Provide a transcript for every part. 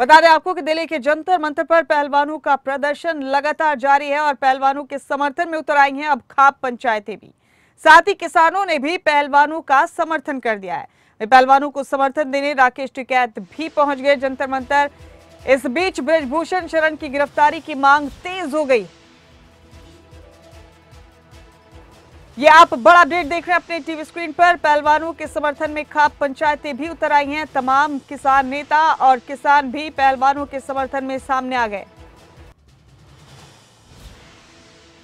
बता दें आपको कि दिल्ली के जंतर मंत्र पर पहलवानों का प्रदर्शन लगातार जारी है और पहलवानों के समर्थन में उतर आई हैं अब खाप पंचायतें भी साथ ही किसानों ने भी पहलवानों का समर्थन कर दिया है पहलवानों को समर्थन देने राकेश टिकैत भी पहुंच गए जंतर मंत्र इस बीच ब्रजभूषण शरण की गिरफ्तारी की मांग तेज हो गई ये आप बड़ा अपडेट देख रहे हैं अपने टीवी स्क्रीन पर पहलवानों के समर्थन में खाप पंचायतें भी उतर आई हैं तमाम किसान नेता और किसान भी पहलवानों के समर्थन में सामने आ गए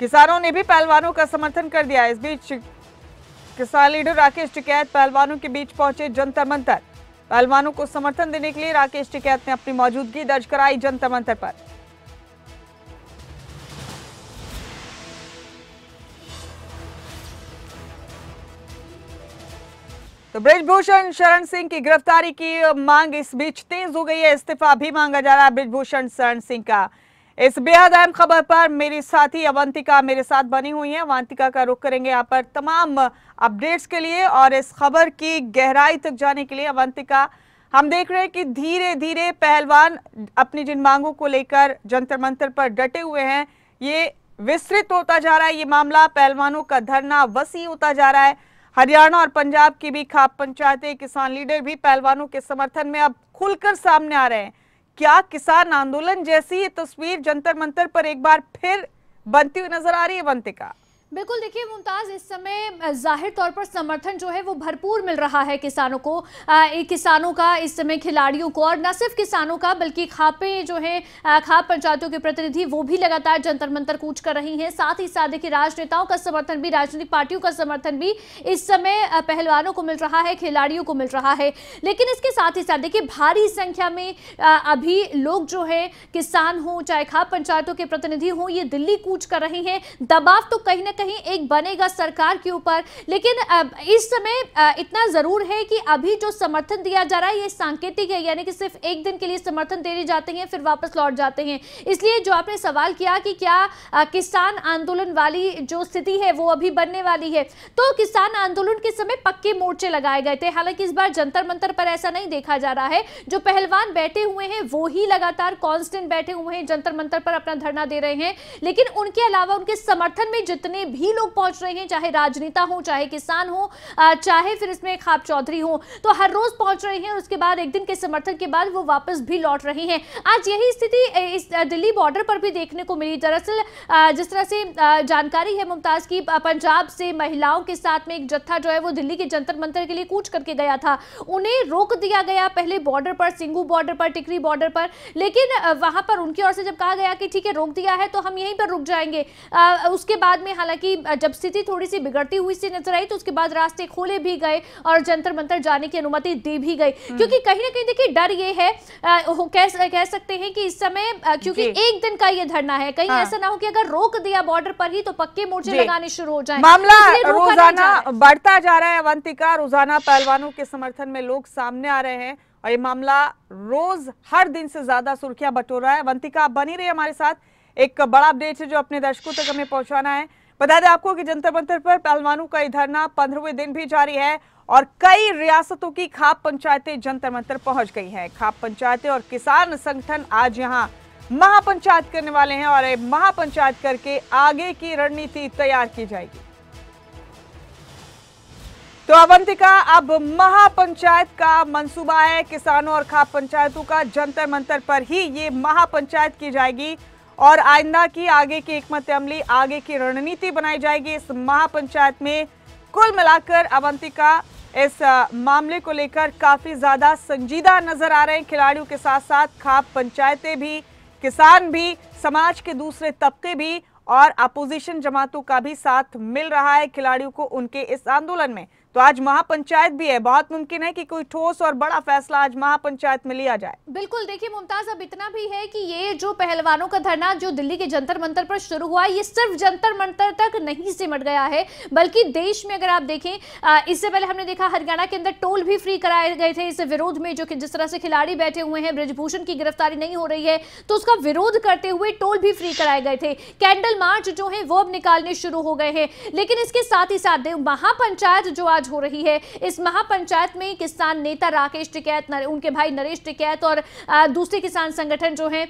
किसानों ने भी पहलवानों का समर्थन कर दिया इस बीच किसान लीडर राकेश टिकैत पहलवानों के बीच पहुंचे जंतर मंतर पहलवानों को समर्थन देने के लिए राकेश टिकैत ने अपनी मौजूदगी दर्ज कराई जंतर मंतर पर तो ब्रिजभूषण शरण सिंह की गिरफ्तारी की मांग इस बीच तेज हो गई है इस्तीफा भी मांगा जा रहा है ब्रिजभूषण शरण सिंह का इस बेहद अहम खबर पर मेरी साथी अवंतिका मेरे साथ बनी हुई है अवंतिका का रुख करेंगे यहाँ पर तमाम अपडेट्स के लिए और इस खबर की गहराई तक जाने के लिए अवंतिका हम देख रहे हैं कि धीरे धीरे पहलवान अपनी जिन मांगों को लेकर जंतर मंत्र पर डटे हुए हैं ये विस्तृत होता जा रहा है ये मामला पहलवानों का धरना वसी होता जा रहा है हरियाणा और पंजाब की भी खाप पंचायतें किसान लीडर भी पहलवानों के समर्थन में अब खुलकर सामने आ रहे हैं क्या किसान आंदोलन जैसी ये तस्वीर जंतर मंतर पर एक बार फिर बनती हुई नजर आ रही है वंतिका बिल्कुल देखिए मुमताज़ इस समय जाहिर तौर पर समर्थन जो है वो भरपूर मिल रहा है किसानों को आ, किसानों का इस समय खिलाड़ियों को और न सिर्फ किसानों का बल्कि खापे जो हैं खाप पंचायतों के प्रतिनिधि वो भी लगातार जंतर मंतर कूच कर रही हैं साथ ही साथ देखिए राजनेताओं का समर्थन भी राजनीतिक पार्टियों का समर्थन भी इस समय पहलवानों को मिल रहा है खिलाड़ियों को मिल रहा है लेकिन इसके साथ ही साथ देखिए भारी संख्या में अभी लोग जो है किसान हों चाहे खाप पंचायतों के प्रतिनिधि हों ये दिल्ली कूच कर रहे हैं दबाव तो कहीं ना कहीं एक बनेगा सरकार के ऊपर लेकिन इस समय इतना ज़रूर है कि अभी जो समर्थन दिया जा रहा है ये सांकेतिक है यानी कि सिर्फ एक दिन के लिए समर्थन देने जाते हैं फिर वापस लौट जाते हैं इसलिए जो आपने सवाल किया कि क्या किसान आंदोलन वाली जो स्थिति है वो अभी बनने वाली है तो किसान आंदोलन के समय पक्के मोर्चे लगाए गए थे हालांकि इस बार जंतर मंतर पर ऐसा नहीं देखा जा रहा है जो पहलवान बैठे हुए हैं वो ही लगातार कांस्टेंट बैठे हुए हैं जंतर मंतर पर अपना धरना दे रहे हैं लेकिन उनके अलावा उनके समर्थन में जितने भी लोग पहुंच रहे हैं चाहे राजनेता हो चाहे किसान हो चाहे फिर इसमें खाप चौधरी हो तो हर रोज पहुंच रहे हैं और उसके बाद एक दिन के समर्थन के बाद वो वापस भी लौट रहे हैं आज यही स्थिति इस दिल्ली बॉर्डर पर भी देखने को मिली दरअसल जिस तरह से जानकारी है मुमताज की पंजाब से महिलाओं के साथ में एक जत्था जो है वो दिल्ली के जंतर मंतर के लिए कूच करके गया था उन्हें रोक दिया गया पहले बॉर्डर पर सिंगू बॉर्डर पर टिकरी बॉर्डर पर लेकिन वहां पर उनकी ओर से जब कहा गया कि ठीक है रोक दिया है तो हम यहीं पर रुक जाएंगे आ, उसके बाद में हालांकि हालांकि जब स्थिति थोड़ी सी बिगड़ती हुई सी नजर आई तो उसके बाद रास्ते खोले भी गए और जंतर मंतर जाने की अनुमति दे भी गई हम्म। क्योंकि कहीं ना कहीं देखिए डर ये है आ, कह, कह सकते हैं कि इस समय क्योंकि एक दिन का ये धरना है कहीं हाँ। ऐसा ना हो कि अगर रोक दिया बॉर्डर पर ही तो पक्के मोर्चे लगाने शुरू हो जाए मामला रोजाना बढ़ता जा रहा है अवंतिका रोजाना पहलवानों के समर्थन में लोग सामने आ रहे हैं और ये मामला रोज हर दिन से ज्यादा सुर्खियां बटोर रहा है अवंतिका बनी रही हमारे साथ एक बड़ा अपडेट है जो अपने दर्शकों तक हमें पहुंचाना है बता दें आपको कि जंतर मंतर पर पहलवानों का धरना पंद्रहवें दिन भी जारी है और कई रियासतों की खाप पंचायतें जंतर मंतर पहुंच गई हैं खाप पंचायतें और किसान संगठन आज यहां महापंचायत करने वाले हैं और महापंचायत करके आगे की रणनीति तैयार की जाएगी तो अवंतिका अब महापंचायत का मंसूबा है किसानों और खाप पंचायतों का जंतर मंतर पर ही ये महापंचायत की जाएगी और आइंदा की आगे की एकमत अमली आगे की रणनीति बनाई जाएगी इस महापंचायत में कुल मिलाकर अवंतिका इस मामले को लेकर काफ़ी ज़्यादा संजीदा नजर आ रहे हैं खिलाड़ियों के साथ साथ खाप पंचायतें भी किसान भी समाज के दूसरे तबके भी और अपोजिशन जमातों का भी साथ मिल रहा है खिलाड़ियों को उनके इस आंदोलन में तो आज महापंचायत भी है बहुत मुमकिन है कि कोई ठोस और बड़ा फैसला आज महापंचायत में लिया जाए बिल्कुल देखिए मुमताज अब इतना भी है कि ये जो पहलवानों का धरना जो दिल्ली के जंतर मंतर पर शुरू हुआ ये सिर्फ जंतर मंतर तक नहीं सिमट गया है बल्कि देश में अगर आप देखें इससे पहले हमने देखा हरियाणा के अंदर टोल भी फ्री कराए गए थे इस विरोध में जो कि जिस तरह से खिलाड़ी बैठे हुए हैं ब्रजभूषण की गिरफ्तारी नहीं हो रही है तो उसका विरोध करते हुए टोल भी फ्री कराए गए थे कैंडल मार्च जो है वो अब निकालने शुरू हो गए हैं लेकिन इसके साथ ही साथ महापंचायत जो आज हो रही है इस महापंचायत में किसान नेता राकेश टिकैत उनके भाई नरेश टिकैत और दूसरे किसान संगठन जो है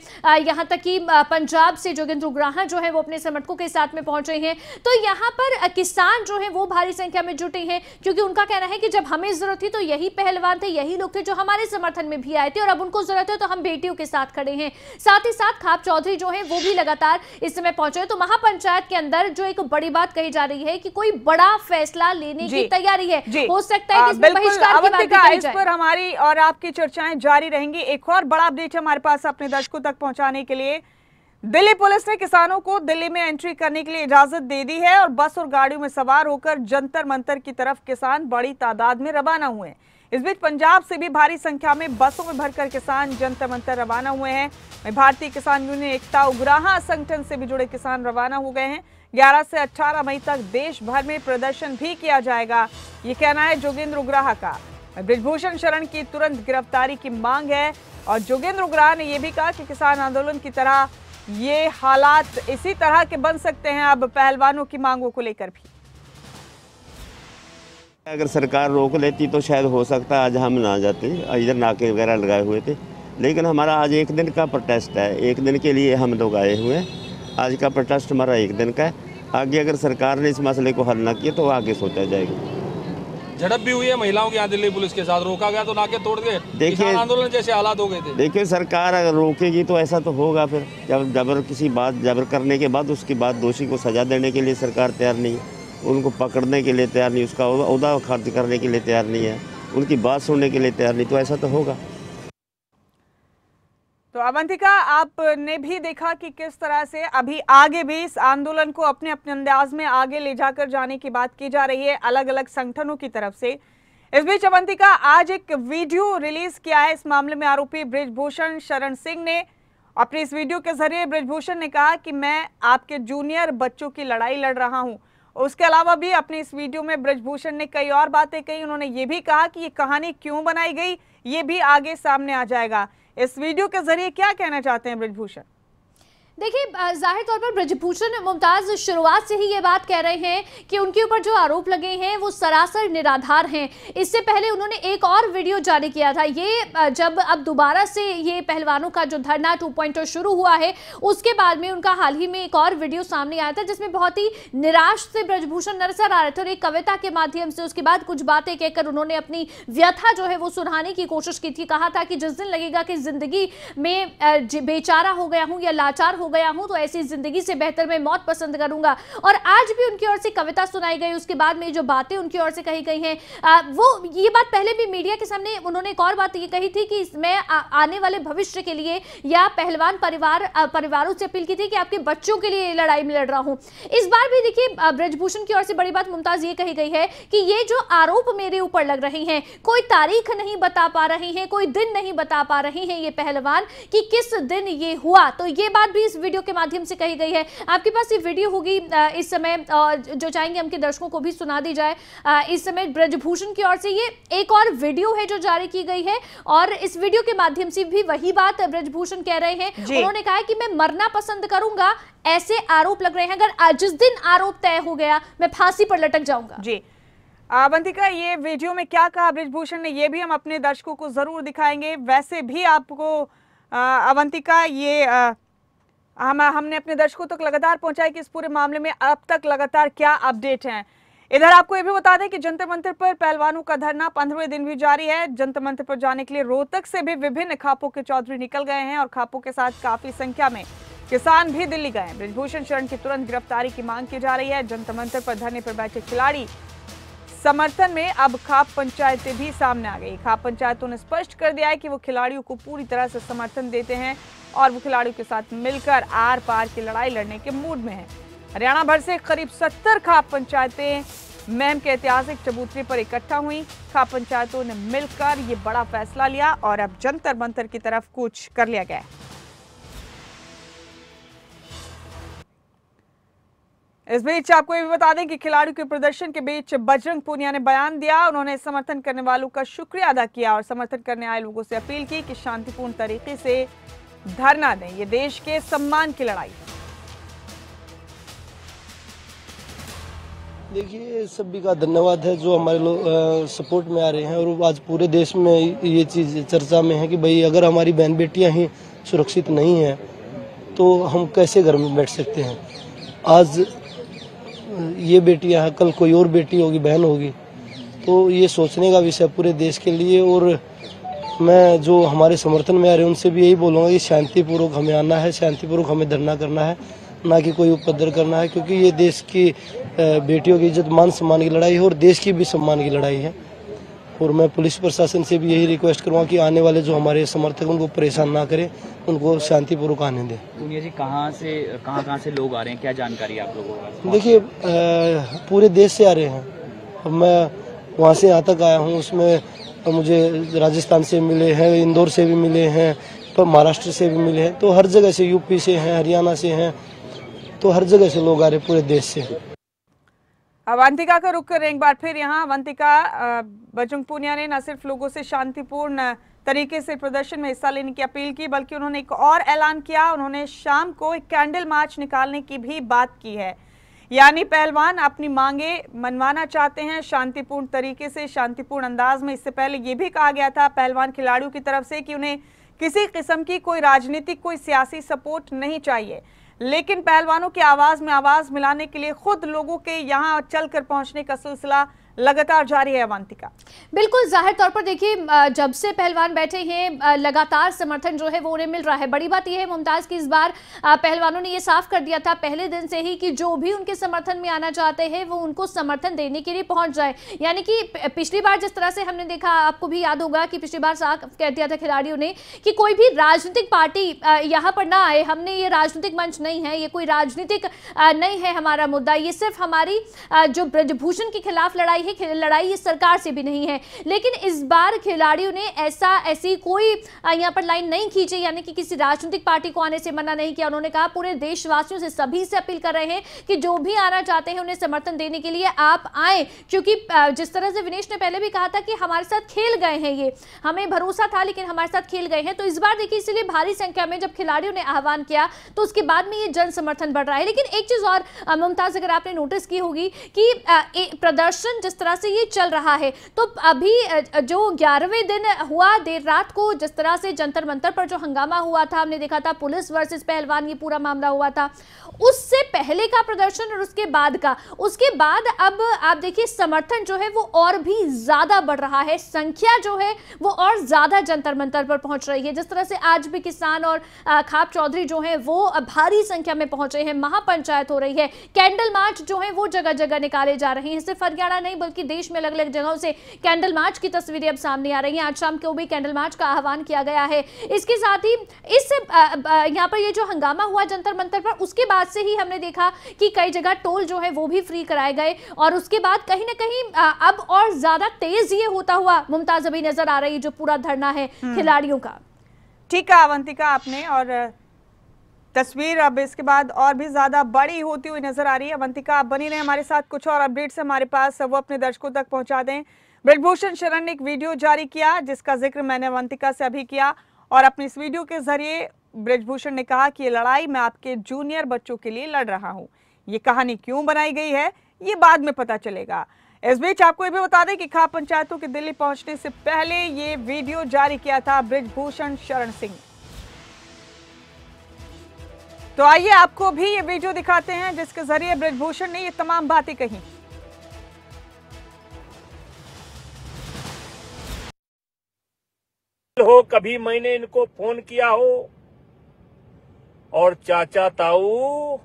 यहां तक कि पंजाब से जोगेंद्र ग्राहा जो है वो अपने समर्थकों के साथ में पहुंचे हैं तो यहां पर किसान जो है वो भारी संख्या में जुटे हैं क्योंकि उनका कहना है कि जब हमें जरूरत थी तो यही पहलवान थे यही लोग थे जो हमारे समर्थन में भी आए थे और अब उनको जरूरत है तो हम बेटियों के साथ खड़े हैं साथ ही साथ खाप चौधरी जो है वो भी लगातार इस समय पहुंचे तो महापंचायत के अंदर जो एक बड़ी बात कही जा रही है कि कोई बड़ा फैसला लेने की तैयारी रही है हो सकता है कि बहिष्कार की बात इस पर हमारी और आपकी चर्चाएं जारी रहेंगी एक और बड़ा अपडेट हमारे पास अपने दर्शकों तक पहुंचाने के लिए दिल्ली पुलिस ने किसानों को दिल्ली में एंट्री करने के लिए इजाजत दे दी है और बस और गाड़ियों में सवार होकर जंतर मंतर की तरफ किसान बड़ी तादाद में रवाना हुए इस बीच पंजाब से भी भारी संख्या में बसों में भरकर किसान जंतर मंतर रवाना हुए हैं भारतीय किसान यूनियन एकता उग्राहा संगठन से भी जुड़े किसान रवाना हो गए हैं 11 से 18 मई तक देश भर में प्रदर्शन भी किया जाएगा ये कहना है जोगेंद्र उग्राह का ब्रिजभूषण शरण की तुरंत गिरफ्तारी की मांग है और जोगेंद्र उग्राह ने यह भी कहा कि किसान आंदोलन की तरह ये हालात इसी तरह के बन सकते हैं अब पहलवानों की मांगों को लेकर भी अगर सरकार रोक लेती तो शायद हो सकता आज हम ना जाते इधर नाके वगैरह लगाए हुए थे लेकिन हमारा आज एक दिन का प्रोटेस्ट है एक दिन के लिए हम लोग आए हुए हैं आज का प्रोटेस्ट हमारा एक दिन का है आगे अगर सरकार ने इस मसले को हल ना किया तो आगे सोचा जाएगा झड़प भी हुई है महिलाओं के यहाँ दिल्ली पुलिस के साथ रोका गया तो नाके तोड़ गए देखिए आंदोलन जैसे हालात हो गए थे देखिए सरकार अगर रोकेगी तो ऐसा तो होगा फिर जब जबर किसी बात जबर करने के बाद उसके बाद दोषी को सजा देने के लिए सरकार तैयार नहीं है उनको पकड़ने के लिए तैयार नहीं उसका उदा खर्च करने के लिए तैयार नहीं है उनकी बात सुनने के लिए तैयार नहीं तो ऐसा तो होगा तो अवंतिका आपने भी देखा कि किस तरह से अभी आगे भी इस आंदोलन को अपने अपने अंदाज में आगे ले जाकर जाने की बात की जा रही है अलग अलग संगठनों की तरफ से इस बीच अवंतिका आज एक वीडियो रिलीज किया है इस मामले में आरोपी ब्रिजभूषण शरण सिंह ने अपने इस वीडियो के जरिए ब्रिजभूषण ने कहा कि मैं आपके जूनियर बच्चों की लड़ाई लड़ रहा हूँ उसके अलावा भी अपने इस वीडियो में ब्रजभूषण ने कई और बातें कही उन्होंने ये भी कहा कि ये कहानी क्यों बनाई गई ये भी आगे सामने आ जाएगा इस वीडियो के जरिए क्या कहना चाहते हैं ब्रजभूषण देखिए जाहिर तौर पर ब्रजभूषण मुमताज़ शुरुआत से ही ये बात कह रहे हैं कि उनके ऊपर जो आरोप लगे हैं वो सरासर निराधार हैं इससे पहले उन्होंने एक और वीडियो जारी किया था ये जब अब दोबारा से ये पहलवानों का जो धरना टू पॉइंट शुरू हुआ है उसके बाद में उनका हाल ही में एक और वीडियो सामने आया था जिसमें बहुत ही निराश से ब्रजभूषण नरसर आ रहे थे और एक कविता के माध्यम से उसके बाद कुछ बातें कहकर उन्होंने अपनी व्यथा जो है वो सुनाने की कोशिश की थी कहा था कि जिस दिन लगेगा कि जिंदगी में बेचारा हो गया हूँ या लाचार हो गया हूं तो ऐसी जिंदगी से बेहतर मैं मौत पसंद करूंगा और आज भी उनकी ओर से कविता सुनाई गई उसके बाद में जो बातें उनकी ओर से कही गई हैं वो ये बात पहले भी मीडिया के सामने उन्होंने एक और बात ये कही थी कि मैं आने वाले भविष्य के लिए या पहलवान परिवार परिवारों से अपील की थी कि आपके बच्चों के लिए लड़ाई में लड़ रहा हूं इस बार भी देखिए ब्रजभूषण की ओर से बड़ी बात मुमताज ये कही गई है कि ये जो आरोप मेरे ऊपर लग रहे हैं कोई तारीख नहीं बता पा रहे हैं कोई दिन नहीं बता पा रहे हैं ये पहलवान कि किस दिन ये हुआ तो ये बात भी इस वीडियो के माध्यम से कही गई है आपके पास ये वीडियो होगी इस समय जो चाहेंगे हम के दर्शकों को भी सुना दी जाए इस समय ब्रजभूषण की ओर से ये एक और वीडियो है जो जारी की गई है और इस वीडियो के माध्यम से भी वही बात ब्रजभूषण कह रहे हैं उन्होंने कहा है कि मैं मरना पसंद करूंगा ऐसे आरोप लग रहे हैं अगर जिस दिन आरोप तय हो गया मैं फांसी पर लटक जाऊंगा जी अवंतिका ये वीडियो में क्या कहा ब्रजभूषण ने ये भी हम अपने दर्शकों को जरूर दिखाएंगे वैसे भी आपको अवंतिका ये आ, हम हाँ, हमने अपने दर्शकों तक तो लगातार पहुंचाया कि इस पूरे मामले में अब तक लगातार क्या अपडेट हैं इधर आपको ये भी बता दें कि जंतर मंत्र पर पहलवानों का धरना पंद्रहवें दिन भी जारी है जंतर मंत्र पर जाने के लिए रोहतक से भी विभिन्न खापों के चौधरी निकल गए हैं और खापों के साथ काफी संख्या में किसान भी दिल्ली गए हैं ब्रजभूषण शरण की तुरंत गिरफ्तारी की मांग की जा रही है जंतर मंत्र पर धरने पर बैठे खिलाड़ी समर्थन में अब खाप पंचायतें भी सामने आ गई खाप पंचायतों ने स्पष्ट कर दिया है कि वो खिलाड़ियों को पूरी तरह से समर्थन देते हैं और वो खिलाड़ियों के साथ मिलकर आर पार की लड़ाई लड़ने के मूड में है हरियाणा भर से करीब सत्तर खाप पंचायतें मैम के ऐतिहासिक चबूतरे पर इकट्ठा हुई खाप पंचायतों ने मिलकर ये बड़ा फैसला लिया और अब जंतर मंतर की तरफ कुछ कर लिया गया इस बीच आपको ये भी बता दें कि खिलाड़ियों के प्रदर्शन के बीच बजरंग पूनिया ने बयान दिया उन्होंने समर्थन करने वालों का शुक्रिया अदा किया और समर्थन करने आए लोगों से अपील की कि शांतिपूर्ण तरीके से धरना दें ये देश के सम्मान की लड़ाई है देखिए सभी का धन्यवाद है जो हमारे लोग सपोर्ट में आ रहे हैं और आज पूरे देश में ये चीज़ चर्चा में है कि भाई अगर हमारी बहन बेटियां ही सुरक्षित नहीं है तो हम कैसे घर में बैठ सकते हैं आज ये बेटियां हैं कल कोई और बेटी होगी बहन होगी तो ये सोचने का विषय पूरे देश के लिए और मैं जो हमारे समर्थन में आ रहे हैं उनसे भी यही बोलूँगा कि शांतिपूर्वक हमें आना है शांतिपूर्वक हमें धरना करना है ना कि कोई उपद्र करना है क्योंकि ये देश की बेटियों की इज्जत मान सम्मान की लड़ाई है और देश की भी सम्मान की लड़ाई है और मैं पुलिस प्रशासन से भी यही रिक्वेस्ट करूँगा कि आने वाले जो हमारे समर्थक उनको परेशान ना करें उनको शांतिपूर्वक आने दें पुनिया जी कहाँ से कहाँ कहाँ से लोग आ रहे हैं क्या जानकारी आप लोगों को देखिए पूरे देश से आ रहे हैं मैं वहाँ से यहाँ तक आया हूँ उसमें और तो मुझे राजस्थान से मिले हैं इंदौर से भी मिले हैं पर तो महाराष्ट्र से भी मिले हैं तो हर जगह से यूपी से हैं हरियाणा से हैं तो हर जगह से लोग आ रहे पूरे देश से अवंतिका का रुख करें एक बार फिर यहाँ अवंतिका बजरंग पुनिया ने न सिर्फ लोगों से शांतिपूर्ण तरीके से प्रदर्शन में हिस्सा लेने की अपील की बल्कि उन्होंने एक और ऐलान किया उन्होंने शाम को एक कैंडल मार्च निकालने की भी बात की है यानी पहलवान अपनी मांगे मनवाना चाहते हैं शांतिपूर्ण तरीके से शांतिपूर्ण अंदाज में इससे पहले ये भी कहा गया था पहलवान खिलाड़ियों की तरफ से कि उन्हें किसी किस्म की कोई राजनीतिक कोई सियासी सपोर्ट नहीं चाहिए लेकिन पहलवानों की आवाज़ में आवाज़ मिलाने के लिए खुद लोगों के यहाँ चल कर का सिलसिला लगातार जारी है अवंतिका बिल्कुल जाहिर तौर पर देखिए जब से पहलवान बैठे हैं लगातार समर्थन जो है वो उन्हें मिल रहा है बड़ी बात यह है मुमताज की इस बार पहलवानों ने ये साफ कर दिया था पहले दिन से ही कि जो भी उनके समर्थन में आना चाहते हैं वो उनको समर्थन देने के लिए पहुंच जाए यानी कि पिछली बार जिस तरह से हमने देखा आपको भी याद होगा कि पिछली बार साफ कह दिया था खिलाड़ियों ने कि कोई भी राजनीतिक पार्टी यहाँ पर ना आए हमने ये राजनीतिक मंच नहीं है ये कोई राजनीतिक नहीं है हमारा मुद्दा ये सिर्फ हमारी जो ब्रजभूषण के खिलाफ लड़ाई ही लड़ाई इस सरकार से भी नहीं है लेकिन इस बार खिलाड़ियों ने ऐसा ऐसी कोई यहाँ पर लाइन नहीं खींची यानी कि किसी राजनीतिक पार्टी को आने से मना नहीं किया उन्होंने कहा पूरे देशवासियों से सभी से अपील कर रहे हैं कि जो भी आना चाहते हैं उन्हें समर्थन देने के लिए आप आए क्योंकि जिस तरह से विनेश ने पहले भी कहा था कि हमारे साथ खेल गए हैं ये हमें भरोसा था लेकिन हमारे साथ खेल गए हैं तो इस बार देखिए इसलिए भारी संख्या में जब खिलाड़ियों ने आह्वान किया तो उसके बाद में ये जन समर्थन बढ़ रहा है लेकिन एक चीज और मुमताज अगर आपने नोटिस की होगी कि प्रदर्शन जिस तरह से ये चल रहा है तो अभी जो ग्यारहवें दिन हुआ देर रात को जिस तरह से जंतर मंतर पर जो हंगामा हुआ था हमने देखा था पुलिस वर्सेस पहलवान ये पूरा मामला हुआ था उससे पहले का प्रदर्शन और उसके बाद का उसके बाद अब आप देखिए समर्थन जो है वो और भी ज्यादा बढ़ रहा है संख्या जो है वो और ज्यादा जंतर मंतर पर पहुंच रही है जिस तरह से आज भी किसान और खाप चौधरी जो है वो भारी संख्या में पहुंचे हैं महापंचायत हो रही है कैंडल मार्च जो है वो जगह जगह निकाले जा रहे हैं सिर्फ हरियाणा नहीं बल्कि देश में अलग अलग जगहों से कैंडल मार्च की तस्वीरें अब सामने आ रही है आज शाम को भी कैंडल मार्च का आह्वान किया गया है इसके साथ ही इस यहाँ पर ये जो हंगामा हुआ जंतर मंतर पर उसके बाद आज से ही हमने देखा कि कई जगह टोल जो है वो भी फ्री कराए गए और उसके बाद कहीं ना कहीं अब और ज्यादा तेज ये होता हुआ मुमताज अभी नजर आ रही है जो पूरा धरना है हम्म। खिलाड़ियों का ठीक है अवंतिका आपने और तस्वीर अब इसके बाद और भी ज़्यादा बड़ी होती हुई नजर आ रही है अवंतिका आप बनी रहे हमारे साथ कुछ और अपडेट्स हमारे पास वो अपने दर्शकों तक पहुंचा दें ब्रजभूषण शरण ने एक वीडियो जारी किया जिसका जिक्र मैंने अवंतिका से अभी किया और अपनी इस वीडियो के जरिए ब्रजभूषण ने कहा कि ये लड़ाई मैं आपके जूनियर बच्चों के लिए लड़ रहा हूँ ये कहानी क्यों बनाई गई है ये बाद में पता चलेगा इस बीच आपको ये भी बता दें कि खाप पंचायतों के दिल्ली पहुंचने से पहले ये वीडियो जारी किया था ब्रजभूषण शरण सिंह तो आइए आपको भी ये वीडियो दिखाते हैं जिसके जरिए ब्रजभूषण ने ये तमाम बातें कही हो कभी मैंने इनको फोन किया हो और चाचा ताऊ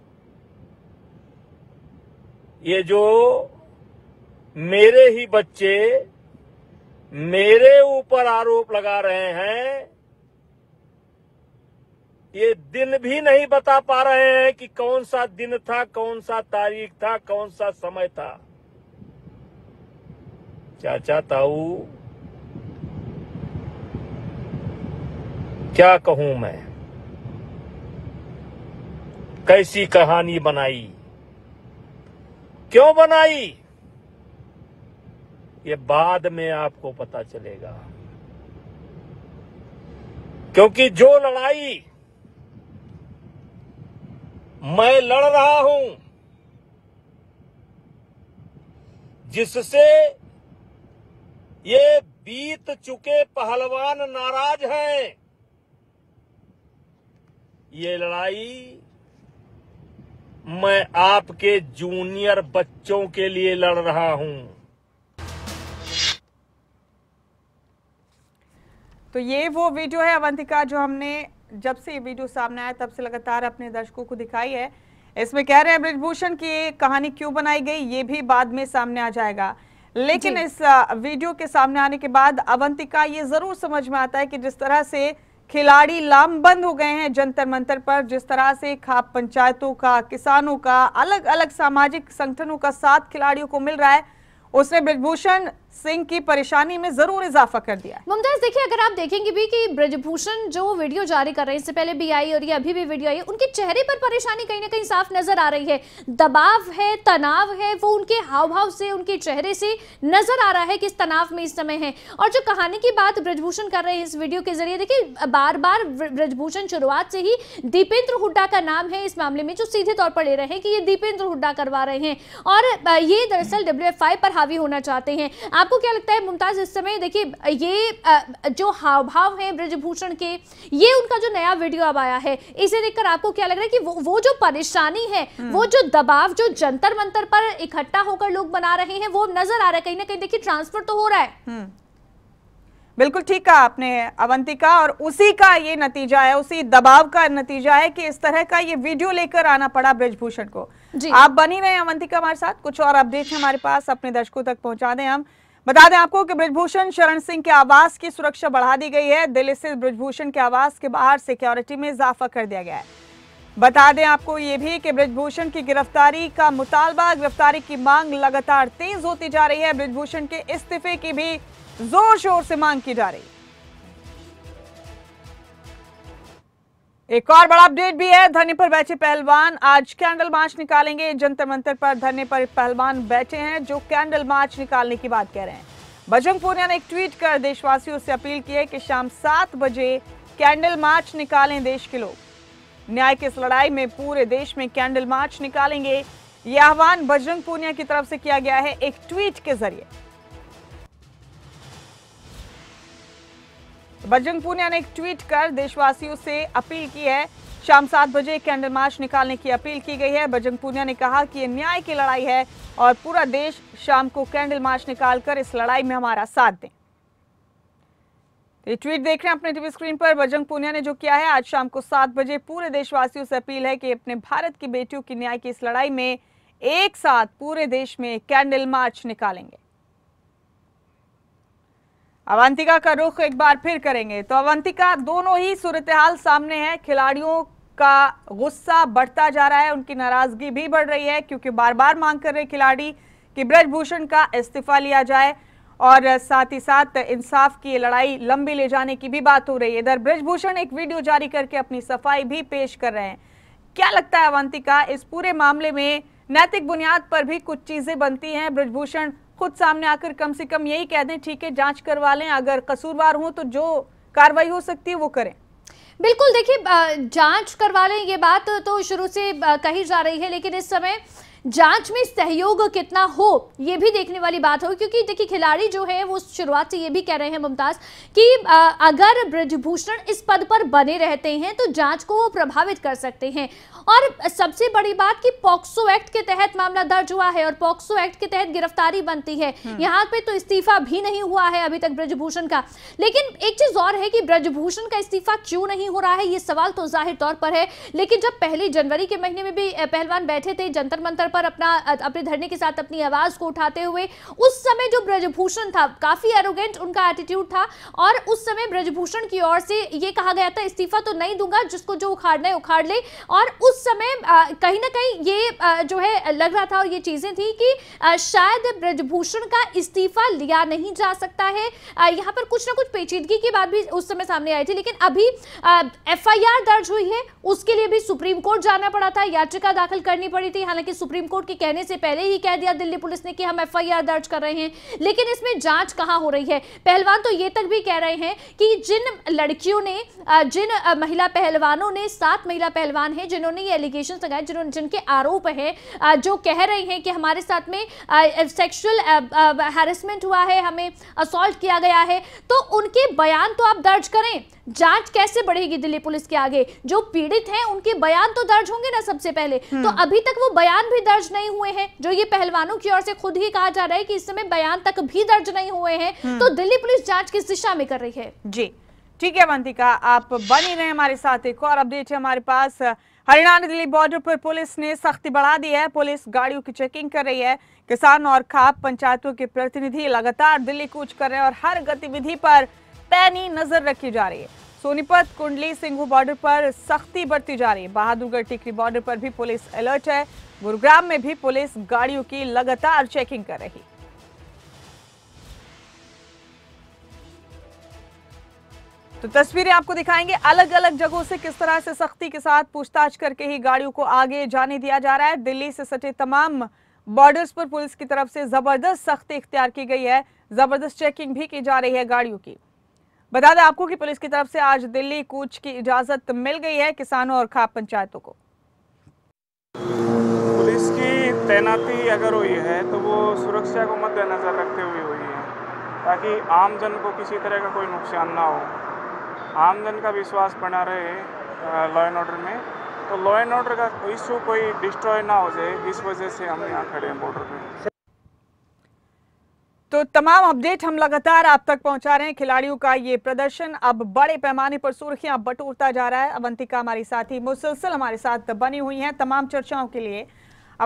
ये जो मेरे ही बच्चे मेरे ऊपर आरोप लगा रहे हैं ये दिन भी नहीं बता पा रहे हैं कि कौन सा दिन था कौन सा तारीख था कौन सा समय था चाचा ताऊ क्या कहूं मैं कैसी कहानी बनाई क्यों बनाई ये बाद में आपको पता चलेगा क्योंकि जो लड़ाई मैं लड़ रहा हूं जिससे ये बीत चुके पहलवान नाराज हैं ये लड़ाई मैं आपके जूनियर बच्चों के लिए लड़ रहा हूं तो ये वो वीडियो है अवंतिका जो हमने जब से ये वीडियो सामने आया तब से लगातार अपने दर्शकों को दिखाई है इसमें कह रहे हैं ब्रिजभूषण की कहानी क्यों बनाई गई ये भी बाद में सामने आ जाएगा लेकिन इस वीडियो के सामने आने के बाद अवंतिका ये जरूर समझ में आता है कि जिस तरह से खिलाड़ी लामबंद हो गए हैं जंतर मंतर पर जिस तरह से खाप पंचायतों का किसानों का अलग अलग सामाजिक संगठनों का साथ खिलाड़ियों को मिल रहा है उसने ब्रजभूषण सिंह की परेशानी में जरूर इजाफा कर दिया मुमताज देखिए अगर आप देखेंगे भी कि ब्रजभूषण जो वीडियो जारी कर रहे हैं इससे पहले भी आई और ये अभी भी वीडियो आई उनके चेहरे पर परेशानी कहीं ना कहीं साफ नजर आ रही है दबाव है तनाव है वो उनके हाव भाव से उनके चेहरे से नजर आ रहा है कि इस तनाव में इस समय है और जो कहानी की बात ब्रजभूषण कर रहे हैं इस वीडियो के जरिए देखिए बार बार ब्रजभूषण शुरुआत से ही दीपेंद्र हुड्डा का नाम है इस मामले में जो सीधे तौर पर ले रहे हैं कि ये दीपेंद्र हुड्डा करवा रहे हैं और ये दरअसल डब्ल्यू पर हावी होना चाहते हैं आपको क्या लगता है मुमताज इस समय देखिए ये जो हाव भाव है ब्रजभूषण के ये उनका जो नया वीडियो अब आया है इसे देखकर आपको क्या लग रहा है कि वो, वो जो परेशानी है हम्म। वो जो दबाव जो जंतर मंतर पर इकट्ठा होकर लोग बना रहे हैं वो नजर आ रहा है कहीं ना कहीं देखिए ट्रांसफर तो हो रहा है हम्म। बिल्कुल ठीक कहा आपने अवंतिका और उसी का ये नतीजा है उसी दबाव का नतीजा है कि इस तरह का ये वीडियो लेकर आना पड़ा ब्रजभूषण को आप बनी रहे अवंतिका हमारे साथ कुछ और अपडेट हमारे पास अपने दर्शकों तक पहुंचा दें हम बता दें आपको कि ब्रजभूषण शरण सिंह के आवास की सुरक्षा बढ़ा दी गई है दिल्ली स्थित ब्रजभूषण के आवास के बाहर सिक्योरिटी में इजाफा कर दिया गया है बता दें आपको ये भी कि ब्रजभूषण की गिरफ्तारी का मुतालबा गिरफ्तारी की मांग लगातार तेज होती जा रही है ब्रजभूषण के इस्तीफे की भी जोर शोर से मांग की जा रही है एक और बड़ा अपडेट भी है धरने पर बैठे पहलवान आज कैंडल मार्च निकालेंगे जंतर मंतर पर धरने पर पहलवान बैठे हैं जो कैंडल मार्च निकालने की बात कह रहे हैं बजरंग पूनिया ने एक ट्वीट कर देशवासियों से अपील की है कि शाम सात बजे कैंडल मार्च निकालें देश के लोग न्याय की इस लड़ाई में पूरे देश में कैंडल मार्च निकालेंगे यह आह्वान बजरंग पूनिया की तरफ से किया गया है एक ट्वीट के जरिए बजरंग पूनिया ने एक ट्वीट कर देशवासियों से अपील की है शाम सात बजे कैंडल मार्च निकालने की अपील की गई है बजरंग पूनिया ने कहा कि ये न्याय की लड़ाई है और पूरा देश शाम को कैंडल मार्च निकालकर इस लड़ाई में हमारा साथ दें ये ट्वीट देख रहे हैं अपने टीवी स्क्रीन पर बजरंग पूनिया ने जो किया है आज शाम को सात बजे पूरे देशवासियों से अपील है कि अपने भारत की बेटियों की न्याय की इस लड़ाई में एक साथ पूरे देश में कैंडल मार्च निकालेंगे अवंतिका का रुख एक बार फिर करेंगे तो अवंतिका दोनों ही सूरत हाल सामने है खिलाड़ियों का गुस्सा बढ़ता जा रहा है उनकी नाराजगी भी बढ़ रही है क्योंकि बार बार मांग कर रहे खिलाड़ी कि ब्रजभूषण का इस्तीफा लिया जाए और साथ ही साथ इंसाफ की लड़ाई लंबी ले जाने की भी बात हो रही है इधर ब्रजभूषण एक वीडियो जारी करके अपनी सफाई भी पेश कर रहे हैं क्या लगता है अवंतिका इस पूरे मामले में नैतिक बुनियाद पर भी कुछ चीजें बनती हैं ब्रजभूषण खुद सामने आकर कम से कम यही कह दें ठीक है जांच करवा लें अगर कसूरवार हो तो जो कार्रवाई हो सकती है वो करें बिल्कुल देखिए जांच करवा लें ये बात तो शुरू से कही जा रही है लेकिन इस समय जांच में सहयोग कितना हो ये भी देखने वाली बात हो क्योंकि देखिए खिलाड़ी जो है वो शुरुआत से ये भी कह रहे हैं मुमताज कि अगर ब्रजभूषण इस पद पर बने रहते हैं तो जांच को वो प्रभावित कर सकते हैं और सबसे बड़ी बात कि पॉक्सो एक्ट के तहत मामला दर्ज हुआ है और पॉक्सो एक्ट के तहत गिरफ्तारी बनती है हम्म। यहाँ पे तो इस्तीफा भी नहीं हुआ है अभी तक ब्रजभूषण का लेकिन एक चीज और है कि ब्रजभूषण का इस्तीफा क्यों नहीं हो रहा है ये सवाल तो जाहिर तौर पर है लेकिन जब पहली जनवरी के महीने में भी पहलवान बैठे थे जंतर मंतर पर अपना अपने धरने के साथ अपनी आवाज को उठाते हुए उस समय जो ब्रजभूषण था काफी एरोगेंट उनका एटीट्यूड था और उस समय ब्रजभूषण की ओर से ये कहा गया था इस्तीफा तो नहीं दूंगा जिसको जो उखाड़ना है उखाड़ ले और उस उस समय कहीं ना कहीं ये जो है लग रहा था और ये चीज़ें थी कि शायद ब्रजभूषण का इस्तीफा लिया नहीं जा सकता है यहाँ पर कुछ ना कुछ पेचीदगी की बात भी उस समय सामने आई थी लेकिन अभी एफ दर्ज हुई है उसके लिए भी सुप्रीम कोर्ट जाना पड़ा था याचिका दाखिल करनी पड़ी थी हालांकि सुप्रीम कोर्ट के कहने से पहले ही कह दिया दिल्ली पुलिस ने कि हम एफ दर्ज कर रहे हैं लेकिन इसमें जांच कहाँ हो रही है पहलवान तो ये तक भी कह रहे हैं कि जिन लड़कियों ने जिन महिला पहलवानों ने सात महिला पहलवान है जिन्होंने ने ये एलिगेशन लगाए जिन्होंने जिनके आरोप हैं जो कह रहे हैं कि हमारे साथ में सेक्सुअल हैरेसमेंट हुआ है हमें असॉल्ट किया गया है तो उनके बयान तो आप दर्ज करें जांच कैसे बढ़ेगी दिल्ली पुलिस के आगे जो पीड़ित हैं उनके बयान तो दर्ज होंगे ना सबसे पहले हम्म। तो अभी तक वो बयान भी दर्ज नहीं हुए हैं जो ये पहलवानों की ओर से खुद ही कहा जा रहा है कि इस समय बयान तक भी दर्ज नहीं हुए हैं हम्म। तो दिल्ली पुलिस जांच किस दिशा में कर रही है जी ठीक है वंतिका आप बनी रहे हमारे साथ एक और अपडेट है हमारे पास हरियाणा दिल्ली बॉर्डर पर पुलिस ने सख्ती बढ़ा दी है पुलिस गाड़ियों की चेकिंग कर रही है किसान और खाप पंचायतों के प्रतिनिधि लगातार दिल्ली कूच कर रहे हैं और हर गतिविधि पर पैनी नजर रखी जा रही है सोनीपत कुंडली सिंघू बॉर्डर पर सख्ती बढ़ती जा रही है बहादुरगढ़ टिकरी बॉर्डर पर भी पुलिस अलर्ट है गुरुग्राम में भी पुलिस गाड़ियों की लगातार चेकिंग कर रही है तो तस्वीरें आपको दिखाएंगे अलग अलग जगहों से किस तरह से सख्ती के साथ पूछताछ करके ही गाड़ियों को आगे जाने दिया जा रहा है दिल्ली से सटे तमाम बॉर्डर्स पर पुलिस की तरफ से जबरदस्त सख्ती इख्तियार की गई है जबरदस्त चेकिंग भी की जा रही है गाड़ियों की बता दें आपको कि पुलिस की तरफ से आज दिल्ली कूच की इजाजत मिल गई है किसानों और खाप पंचायतों को पुलिस की तैनाती अगर हुई है तो वो सुरक्षा को मद्देनजर रखते हुए हुई है ताकि आम जन को किसी तरह का कोई नुकसान ना हो आमजन का विश्वास बना रहे लॉ एंड ऑर्डर में तो लॉ एंड ऑर्डर का इशू कोई डिस्ट्रॉय ना हो जाए इस वजह से हम यहाँ खड़े हैं बॉर्डर पे तो तमाम अपडेट हम लगातार आप तक पहुंचा रहे हैं खिलाड़ियों का ये प्रदर्शन अब बड़े पैमाने पर सुर्खियां बटोरता जा रहा है अवंतिका हमारी साथी मुसलसल हमारे साथ बनी हुई हैं तमाम चर्चाओं के लिए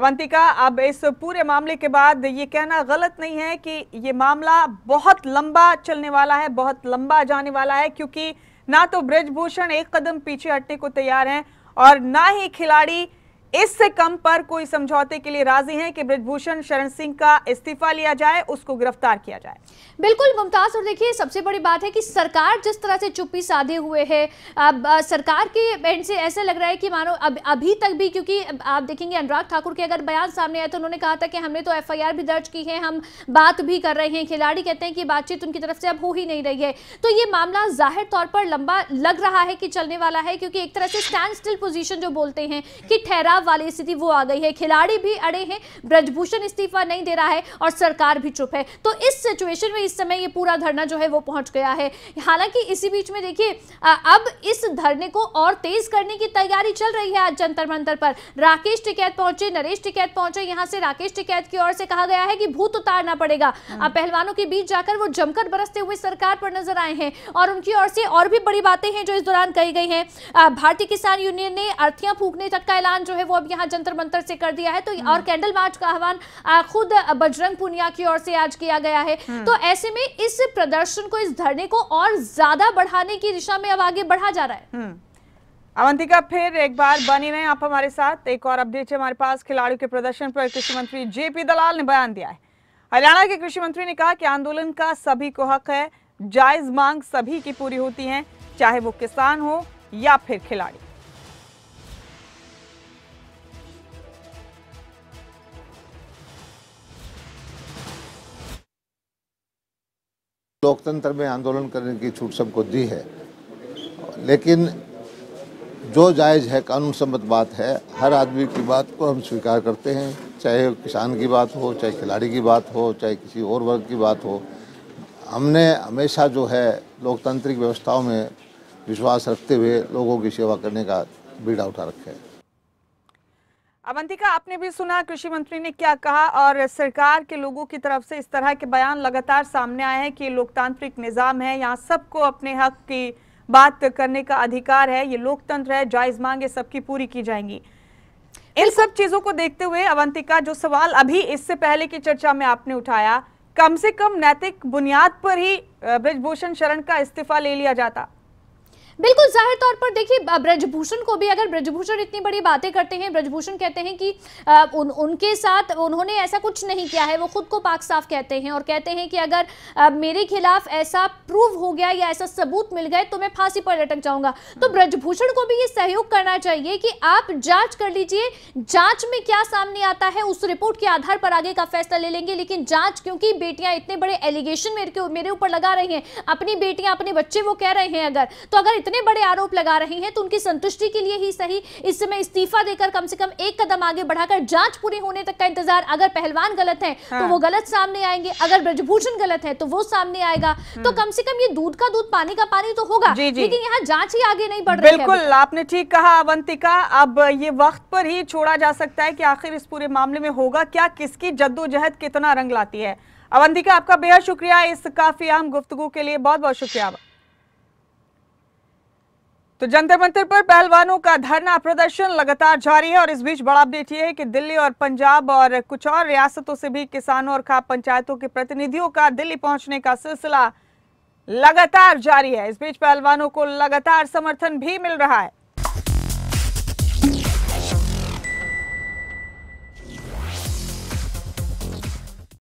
अवंतिका अब इस पूरे मामले के बाद ये कहना गलत नहीं है कि ये मामला बहुत लंबा चलने वाला है बहुत लंबा जाने वाला है क्योंकि ना तो ब्रजभूषण एक कदम पीछे हटने को तैयार हैं और ना ही खिलाड़ी इससे कम पर कोई समझौते के लिए राजी हैं कि ब्रजभूषण शरण सिंह का इस्तीफा लिया जाए उसको गिरफ्तार किया जाए बिल्कुल मुमताज और देखिए सबसे बड़ी बात है कि सरकार जिस तरह से चुप्पी साधे हुए है अब सरकार के एंड से ऐसा लग रहा है कि मानो अब अभी तक भी क्योंकि आप देखेंगे अनुराग ठाकुर के अगर बयान सामने आए तो उन्होंने कहा था कि हमने तो एफ भी दर्ज की है हम बात भी कर रहे हैं खिलाड़ी कहते हैं कि बातचीत उनकी तरफ से अब हो ही नहीं रही है तो ये मामला जाहिर तौर पर लंबा लग रहा है कि चलने वाला है क्योंकि एक तरह से स्टैंड स्टिल पोजिशन जो बोलते हैं कि ठहरा तनाव वाली स्थिति वो आ गई है खिलाड़ी भी अड़े हैं ब्रजभूषण इस्तीफा नहीं दे रहा है और सरकार भी चुप है तो इस सिचुएशन में इस समय ये पूरा धरना जो है वो पहुंच गया है हालांकि इसी बीच में देखिए अब इस धरने को और तेज करने की तैयारी चल रही है आज जंतर मंतर पर राकेश टिकैत पहुंचे नरेश टिकैत पहुंचे यहां से राकेश टिकैत की ओर से कहा गया है कि भूत उतारना पड़ेगा हाँ। अब पहलवानों के बीच जाकर वो जमकर बरसते हुए सरकार पर नजर आए हैं और उनकी ओर से और भी बड़ी बातें हैं जो इस दौरान कही गई है भारतीय किसान यूनियन ने अर्थियां फूकने तक का ऐलान जो है वो अब यहाँ जंतर मंतर से कर दिया है तो और हम्म। कैंडल मार्च का आह्वान खुद बजरंग पुनिया की ओर से आज किया गया है हम्म। तो ऐसे में इस प्रदर्शन को इस धरने को और ज्यादा बढ़ाने की दिशा में अब आगे बढ़ा जा रहा है हम्म। अवंतिका फिर एक बार बनी रहे आप हमारे साथ एक और अपडेट है हमारे पास खिलाड़ियों के प्रदर्शन पर कृषि मंत्री जेपी दलाल ने बयान दिया है हरियाणा के कृषि मंत्री ने कहा कि आंदोलन का सभी को हक है जायज मांग सभी की पूरी होती है चाहे वो किसान हो या फिर खिलाड़ी लोकतंत्र में आंदोलन करने की छूट सबको दी है लेकिन जो जायज़ है कानून सम्मत बात है हर आदमी की बात को हम स्वीकार करते हैं चाहे किसान की बात हो चाहे खिलाड़ी की बात हो चाहे किसी और वर्ग की बात हो हमने हमेशा जो है लोकतांत्रिक व्यवस्थाओं में विश्वास रखते हुए लोगों की सेवा करने का बीड़ा उठा रखा है अवंतिका आपने भी सुना कृषि मंत्री ने क्या कहा और सरकार के लोगों की तरफ से इस तरह के बयान लगातार सामने आए हैं कि लोकतांत्रिक निज़ाम है यहाँ सबको अपने हक की बात करने का अधिकार है ये लोकतंत्र है जायज मांगे सबकी पूरी की जाएंगी इन सब चीज़ों को देखते हुए अवंतिका जो सवाल अभी इससे पहले की चर्चा में आपने उठाया कम से कम नैतिक बुनियाद पर ही ब्रजभूषण शरण का इस्तीफा ले लिया जाता बिल्कुल जाहिर तौर पर देखिए ब्रजभूषण को भी अगर ब्रजभूषण इतनी बड़ी बातें करते हैं ब्रजभूषण कहते हैं कि आ, उन उनके साथ उन्होंने ऐसा कुछ नहीं किया है वो खुद को पाक साफ कहते हैं और कहते हैं कि अगर आ, मेरे खिलाफ ऐसा प्रूव हो गया या ऐसा सबूत मिल गए तो मैं फांसी पर लटक जाऊंगा तो हम्म। ब्रजभूषण को भी ये सहयोग करना चाहिए कि आप जांच कर लीजिए जांच में क्या सामने आता है उस रिपोर्ट के आधार पर आगे का फैसला ले लेंगे लेकिन जांच क्योंकि बेटियां इतने बड़े एलिगेशन मेरे ऊपर लगा रही हैं अपनी बेटियां अपने बच्चे वो कह रहे हैं अगर तो अगर इतने बड़े आरोप लगा रहे हैं तो उनकी संतुष्टि के लिए ही सही इस समय इस्तीफा देकर कम से कम एक कदम आगे बढ़ाकर जांच पूरी होने तक का इंतजार अगर पहलवान गलत है तो हाँ। वो गलत सामने आएंगे अगर ब्रजभूषण गलत है तो वो सामने आएगा हम्म। तो कम से कम ये दूध का दूध पानी का पानी तो होगा लेकिन यहाँ जांच ही आगे नहीं बढ़ रही बिल्कुल आपने ठीक कहा अवंतिका अब ये वक्त पर ही छोड़ा जा सकता है कि आखिर इस पूरे मामले में होगा क्या किसकी जद्दोजहद कितना रंग लाती है अवंतिका आपका बेहद शुक्रिया इस काफी आम गुफ्तगु के लिए बहुत बहुत शुक्रिया तो जंतर मंतर पर पहलवानों का धरना प्रदर्शन लगातार जारी है और इस बीच बड़ा अपडेट ये है कि दिल्ली और पंजाब और कुछ और रियासतों से भी किसानों और खाप पंचायतों के प्रतिनिधियों का दिल्ली पहुंचने का सिलसिला लगातार जारी है इस बीच पहलवानों को लगातार समर्थन भी मिल रहा है